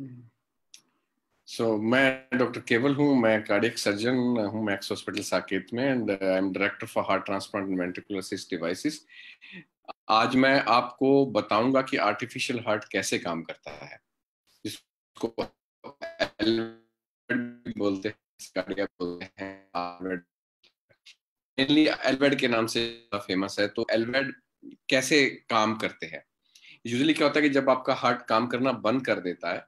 सो hmm. so, मैं doctor Kewal हूँ मैं कार्डियक सर्जन हूँ मैक्स हॉस्पिटल साकेत में and I am director for heart transplant and ventricular devices आज मैं आपको बताऊंगा कि आर्टिफिशियल हार्ट कैसे काम करता है जिसको e बोलते हैं बोलते हैं मेनली एलवेड e e के नाम से फेमस है तो एलवेड कैसे काम करते हैं यूजली क्या होता है कि जब आपका हार्ट काम करना बंद कर देता है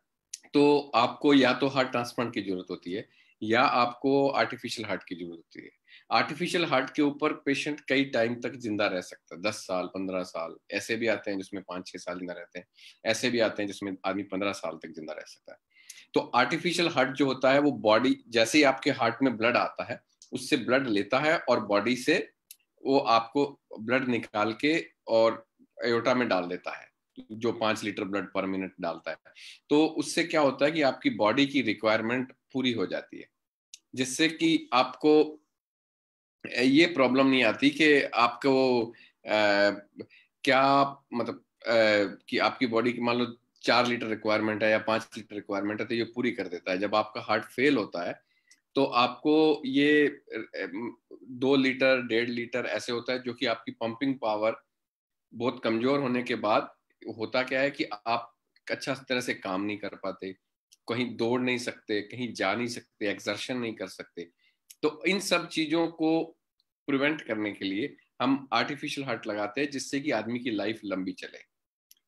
तो आपको या तो हार्ट ट्रांसप्लांट की जरूरत होती है या आपको आर्टिफिशियल हार्ट की जरूरत होती है आर्टिफिशियल हार्ट के ऊपर पेशेंट कई टाइम तक जिंदा रह सकता है दस साल पंद्रह साल ऐसे भी आते हैं जिसमें पांच छह साल जिंदा रहते हैं ऐसे भी आते हैं जिसमें आदमी पंद्रह साल तक जिंदा रह सकता है तो आर्टिफिशियल हार्ट जो होता है वो बॉडी जैसे ही आपके हार्ट में ब्लड आता है उससे ब्लड लेता है और बॉडी से वो आपको ब्लड निकाल के और एयोटा में डाल देता है जो पांच लीटर ब्लड पर मिनट डालता है तो उससे क्या होता है कि आपकी बॉडी की रिक्वायरमेंट पूरी हो जाती है जिससे कि आपको ये प्रॉब्लम नहीं आती कि आपको आ, क्या मतलब आ, कि आपकी बॉडी की मान लो चार लीटर रिक्वायरमेंट है या पांच लीटर रिक्वायरमेंट है तो ये पूरी कर देता है जब आपका हार्ट फेल होता है तो आपको ये दो लीटर डेढ़ लीटर ऐसे होता है जो कि आपकी पंपिंग पावर बहुत कमजोर होने के बाद होता क्या है कि आप अच्छा तरह से काम नहीं कर पाते कहीं दौड़ नहीं सकते कहीं जा नहीं सकते एक्सर्शन नहीं कर सकते तो इन सब चीजों को प्रिवेंट करने के लिए हम आर्टिफिशियल हार्ट लगाते हैं जिससे कि आदमी की लाइफ लंबी चले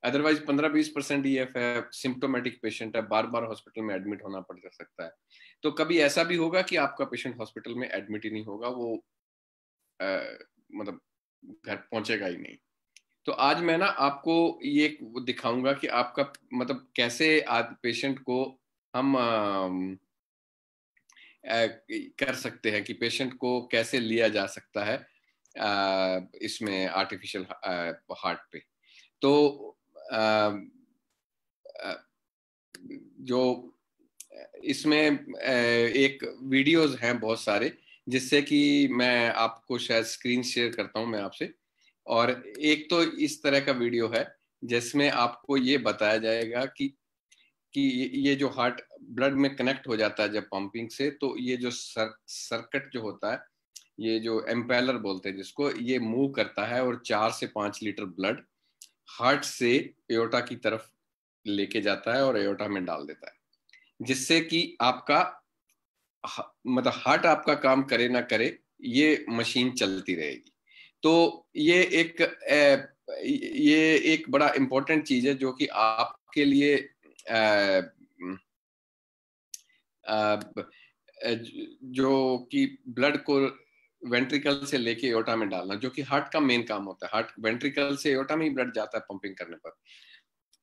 अदरवाइज पंद्रह बीस परसेंट ई e एफ है सिम्टोमेटिक पेशेंट है बार बार हॉस्पिटल में एडमिट होना पड़ सकता है तो कभी ऐसा भी होगा कि आपका पेशेंट हॉस्पिटल में एडमिट ही नहीं होगा वो आ, मतलब घर पहुंचेगा ही नहीं तो आज मैं ना आपको ये दिखाऊंगा कि आपका मतलब कैसे आज पेशेंट को हम आ, आ, कर सकते हैं कि पेशेंट को कैसे लिया जा सकता है इसमें आर्टिफिशियल हार्ट पे तो आ, जो इसमें एक वीडियोस हैं बहुत सारे जिससे कि मैं आपको शायद स्क्रीन शेयर करता हूं मैं आपसे और एक तो इस तरह का वीडियो है जिसमें आपको ये बताया जाएगा कि कि ये जो हार्ट ब्लड में कनेक्ट हो जाता है जब पंपिंग से तो ये जो सर, सर्कट जो होता है ये जो एम्पेलर बोलते हैं जिसको ये मूव करता है और चार से पांच लीटर ब्लड हार्ट से एयोटा की तरफ लेके जाता है और एयोटा में डाल देता है जिससे कि आपका मतलब हार्ट आपका काम करे ना करे ये मशीन चलती रहेगी तो ये एक ये एक बड़ा इम्पोर्टेंट चीज है जो कि आपके लिए जो कि ब्लड को वेंट्रिकल से लेके एटा में डालना जो कि हार्ट का मेन काम होता है हार्ट वेंट्रिकल से एटा में ही ब्लड जाता है पंपिंग करने पर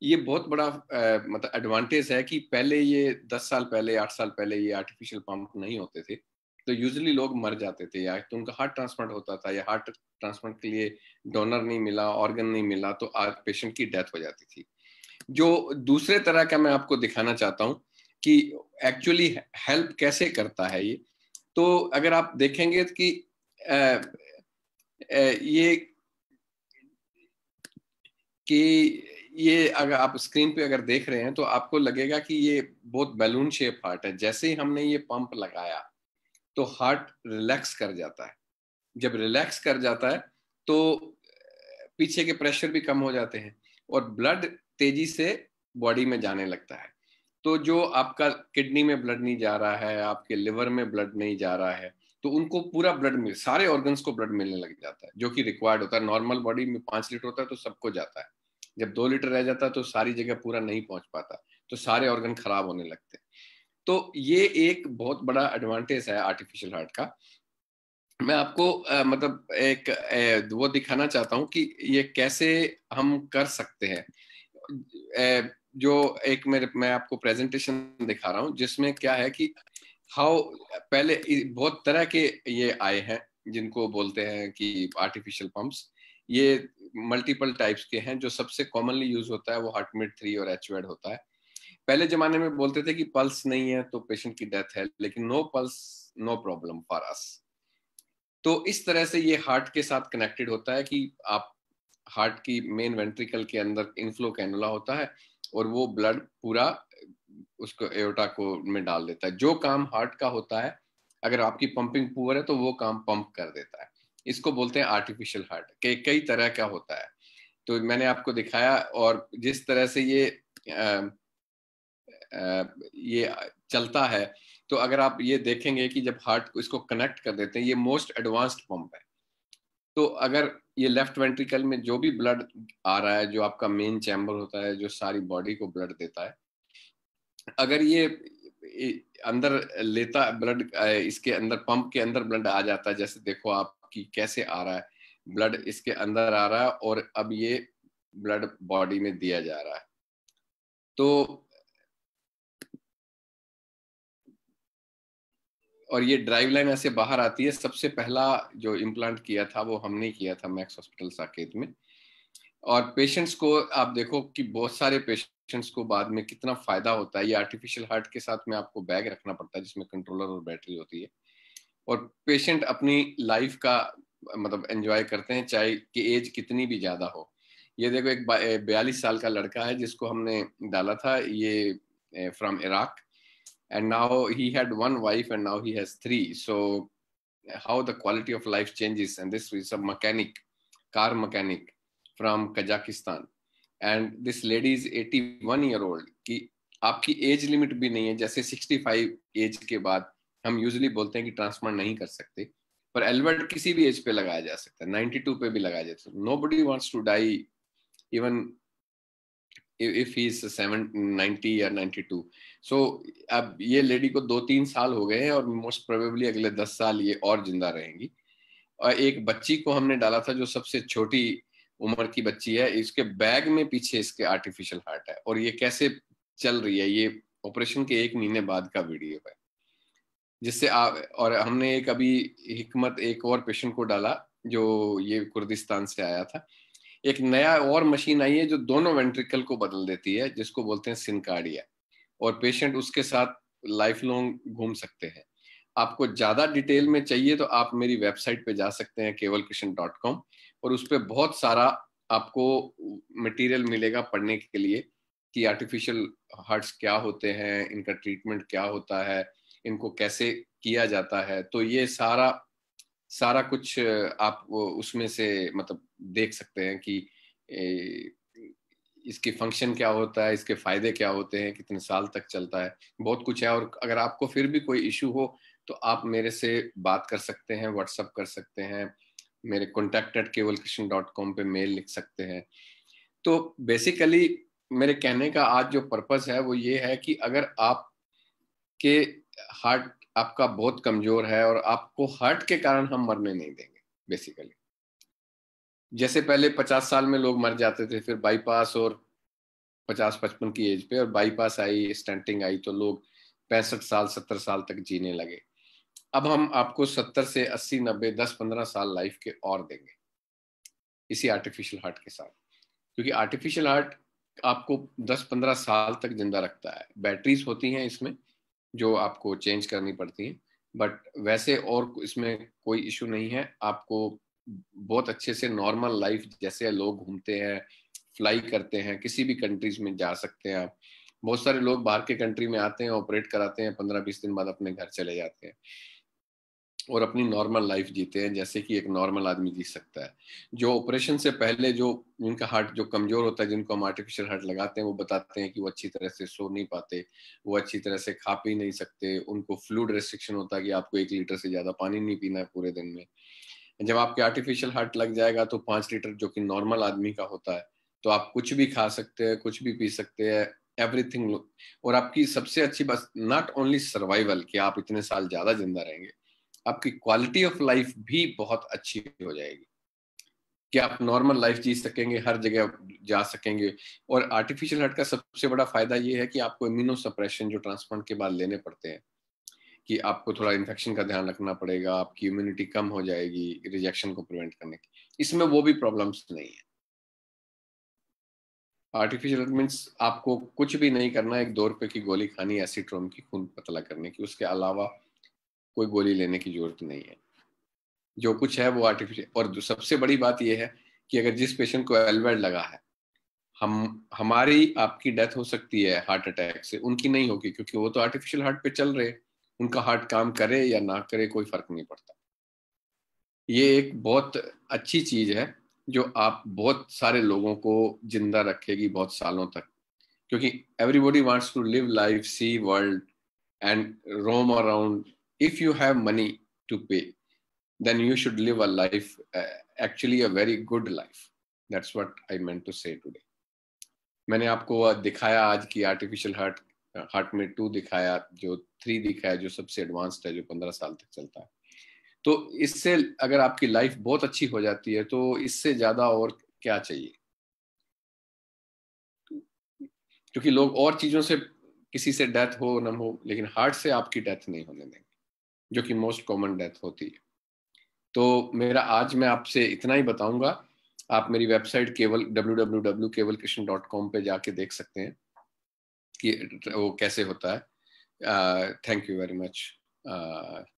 ये बहुत बड़ा आ, मतलब एडवांटेज है कि पहले ये दस साल पहले आठ साल पहले ये आर्टिफिशियल पंप नहीं होते थे तो यूजली लोग मर जाते थे या तो उनका हार्ट ट्रांसप्लांट होता था या हार्ट ट्रांसप्लांट के लिए डोनर नहीं मिला ऑर्गन नहीं मिला तो आज पेशेंट की डेथ हो जाती थी जो दूसरे तरह का मैं आपको दिखाना चाहता हूँ कि एक्चुअली हेल्प कैसे करता है ये तो अगर आप देखेंगे कि ये कि ये अगर आप स्क्रीन पे अगर देख रहे हैं तो आपको लगेगा कि ये बहुत बैलून शेप हार्ट है जैसे ही हमने ये पंप लगाया तो हार्ट रिलैक्स कर जाता है जब रिलैक्स कर जाता है तो पीछे के प्रेशर भी कम हो जाते हैं और ब्लड तेजी से बॉडी में जाने लगता है तो जो आपका किडनी में ब्लड नहीं जा रहा है आपके लिवर में ब्लड नहीं जा रहा है तो उनको पूरा ब्लड मिल सारे ऑर्गन्स को ब्लड मिलने लग जाता है जो कि रिक्वायर्ड होता है नॉर्मल बॉडी में पांच लीटर होता है तो सबको जाता है जब दो लीटर रह जाता है तो सारी जगह पूरा नहीं पहुंच पाता तो सारे ऑर्गन खराब होने लगते हैं तो ये एक बहुत बड़ा एडवांटेज है आर्टिफिशियल हार्ट का मैं आपको आ, मतलब एक ए, वो दिखाना चाहता हूँ कि ये कैसे हम कर सकते हैं जो एक मेरे मैं आपको प्रेजेंटेशन दिखा रहा हूँ जिसमें क्या है कि हाउ पहले बहुत तरह के ये आए हैं जिनको बोलते हैं कि आर्टिफिशियल पंप्स ये मल्टीपल टाइप्स के हैं जो सबसे कॉमनली यूज होता है वो हार्टमेट थ्री और एच e होता है पहले जमाने में बोलते थे कि पल्स नहीं है तो पेशेंट की डेथ है लेकिन no pulse no problem for us तो इस तरह से ये हार्ट के साथ कनेक्टेड होता है कि आप हार्ट की मेन वेंट्रिकल के अंदर इनफ्लो कैनुला होता है और वो ब्लड पूरा उसको एयोटा को में डाल देता है जो काम हार्ट का होता है अगर आपकी पंपिंग पुअर है तो वो काम पंप कर देता है इसको बोलते हैं आर्टिफिशियल हार्ट के कई तरह का होता है तो मैंने आपको दिखाया और जिस तरह से ये आ, आ, ये चलता है तो अगर आप ये देखेंगे कि जब हार्ट को इसको कनेक्ट कर देते हैं ये मोस्ट एडवांस्ड पंप है तो अगर ये लेफ्ट वेंट्रिकल में जो भी ब्लड आ रहा है जो आपका मेन चैम्बर होता है जो सारी बॉडी को ब्लड देता है अगर ये अंदर लेता ब्लड इसके अंदर पंप के अंदर ब्लड आ जाता है जैसे देखो आपकी कैसे आ रहा है ब्लड इसके अंदर आ रहा है और अब ये ब्लड बॉडी में दिया जा रहा है तो और ये ड्राइव लाइन ऐसे बाहर आती है सबसे पहला जो इम्प्लांट किया था वो हमने किया था मैक्स हॉस्पिटल साकेत में और पेशेंट्स को आप देखो कि बहुत सारे पेशेंट्स को बाद में कितना फायदा होता है ये आर्टिफिशियल हार्ट के साथ में आपको बैग रखना पड़ता है जिसमें कंट्रोलर और बैटरी होती है और पेशेंट अपनी लाइफ का मतलब एंजॉय करते हैं चाहे कि एज कितनी भी ज़्यादा हो ये देखो एक बयालीस साल का लड़का है जिसको हमने डाला था ये from Iraq and now he had one wife and now he has three so how the quality of life changes and this is a mechanic car mechanic from kazakhstan and this lady is 81 year old कि आपकी age limit भी नहीं है जैसे 65 age, के बाद हम usually बोलते हैं कि ट्रांसप्लांट नहीं कर सकते पर एलवर्ट किसी भी एज पे लगाया जा सकता है 92 पे भी लगाया जा सकता है nobody wants to die even if he is seven ninety या नाइन्टी टू सो अब ये लेडी को दो तीन साल हो गए हैं और मोस्ट प्रोबेबली अगले दस साल ये और जिंदा रहेंगी और एक बच्ची को हमने डाला था जो सबसे छोटी उम्र की बच्ची है इसके बैग में पीछे इसके आर्टिफिशियल हार्ट है और ये कैसे चल रही है ये ऑपरेशन के एक महीने बाद का वीडियो है जिससे आप और हमने एक अभी हिकमत एक और पेशेंट को डाला जो ये कुर्दिस्तान से आया था एक नया और मशीन आई है जो दोनों वेंट्रिकल को बदल देती है जिसको बोलते हैं सिनकार्डिया और पेशेंट उसके साथ लाइफ लॉन्ग घूम सकते हैं आपको ज़्यादा डिटेल में चाहिए तो आप मेरी वेबसाइट पे जा सकते हैं केवल कृष्ण डॉट कॉम और उस पर बहुत सारा आपको मटेरियल मिलेगा पढ़ने के लिए कि आर्टिफिशियल हार्ट्स क्या होते हैं इनका ट्रीटमेंट क्या होता है इनको कैसे किया जाता है तो ये सारा सारा कुछ आप उसमें से मतलब देख सकते हैं कि इसकी फंक्शन क्या होता है इसके फायदे क्या होते हैं कितने साल तक चलता है बहुत कुछ है और अगर आपको फिर भी कोई इशू हो तो आप मेरे से बात कर सकते हैं व्हाट्सअप कर सकते हैं मेरे contact at Kewal Krishna dot com पर मेल लिख सकते हैं तो बेसिकली मेरे कहने का आज जो पर्पस है वो ये है कि अगर आप के हार्ट आपका बहुत कमजोर है और आपको हार्ट के कारण हम मरने नहीं देंगे बेसिकली जैसे पहले पचास साल में लोग मर जाते थे फिर बाईपास और पचास पचपन की एज पे और बाईपास आई स्टेंटिंग आई तो लोग पैंसठ साल सत्तर साल तक जीने लगे अब हम आपको सत्तर से अस्सी नब्बे दस पंद्रह साल लाइफ के और देंगे इसी आर्टिफिशियल हार्ट के साथ क्योंकि आर्टिफिशियल हार्ट आपको दस पंद्रह साल तक जिंदा रखता है बैटरीज होती हैं इसमें जो आपको चेंज करनी पड़ती हैं बट वैसे और इसमें कोई इशू नहीं है आपको बहुत अच्छे से नॉर्मल लाइफ जैसे लोग घूमते हैं फ्लाई करते हैं किसी भी कंट्रीज में जा सकते हैं आप बहुत सारे लोग बाहर के कंट्री में आते हैं ऑपरेट कराते हैं पंद्रह बीस दिन बाद अपने घर चले जाते हैं और अपनी नॉर्मल लाइफ जीते हैं जैसे कि एक नॉर्मल आदमी जी सकता है जो ऑपरेशन से पहले जो जिनका हार्ट जो कमजोर होता है जिनको हम आर्टिफिशियल हार्ट लगाते हैं वो बताते हैं कि वो अच्छी तरह से सो नहीं पाते वो अच्छी तरह से खा पी नहीं सकते उनको फ्लूड रेस्ट्रिक्शन होता है कि आपको एक लीटर से ज्यादा पानी नहीं पीना है पूरे दिन में जब आपके आर्टिफिशियल हार्ट लग जाएगा तो पांच लीटर जो कि नॉर्मल आदमी का होता है तो आप कुछ भी खा सकते हैं कुछ भी पी सकते हैं एवरीथिंग और आपकी सबसे अच्छी बस नॉट ओनली सर्वाइवल कि आप इतने साल ज्यादा जिंदा रहेंगे आपकी क्वालिटी ऑफ लाइफ भी बहुत अच्छी हो जाएगी कि आप नॉर्मल लाइफ जी सकेंगे हर जगह जा सकेंगे और आर्टिफिशियल हार्ट का सबसे बड़ा फायदा ये है कि आपको इम्यूनो सप्रेशन जो ट्रांसप्लांट के बाद लेने पड़ते हैं कि आपको थोड़ा इन्फेक्शन का ध्यान रखना पड़ेगा आपकी इम्यूनिटी कम हो जाएगी रिजेक्शन को प्रिवेंट करने की इसमें वो भी प्रॉब्लम्स नहीं है आर्टिफिशियल मीन्स आपको कुछ भी नहीं करना एक दो रुपये की गोली खानी एसिट्रोम की खून पतला करने की उसके अलावा कोई गोली लेने की जरूरत नहीं है जो कुछ है वो आर्टिफिशियल और सबसे बड़ी बात यह है कि अगर जिस पेशेंट को एलवेड लगा है हम हमारी आपकी डेथ हो सकती है हार्ट अटैक से उनकी नहीं होगी क्योंकि वो तो आर्टिफिशियल हार्ट पे चल रहे हैं उनका हार्ट काम करे या ना करे कोई फर्क नहीं पड़ता ये एक बहुत अच्छी चीज है जो आप बहुत सारे लोगों को जिंदा रखेगी बहुत सालों तक क्योंकि everybody wants to live life see world and roam around if you have money to pay then you should live a life actually a very good life that's what I meant to say today मैंने आपको दिखाया आज की artificial heart heart में two दिखाया जो three दिखाया जो सबसे एडवांस्ड है जो पंद्रह साल तक चलता है तो इससे अगर आपकी लाइफ बहुत अच्छी हो जाती है तो इससे ज्यादा और क्या चाहिए क्योंकि लोग और चीजों से किसी से डेथ हो ना हो लेकिन हार्ट से आपकी डेथ नहीं होने देंगे जो कि मोस्ट कॉमन डेथ होती है तो मेरा आज मैं आपसे इतना ही बताऊंगा आप मेरी वेबसाइट केवल डब्ल्यू डब्ल्यू डब्ल्यू केवल कृष्ण डॉट कॉम पर जाके देख सकते हैं कि वो कैसे होता है थैंक यू वेरी मच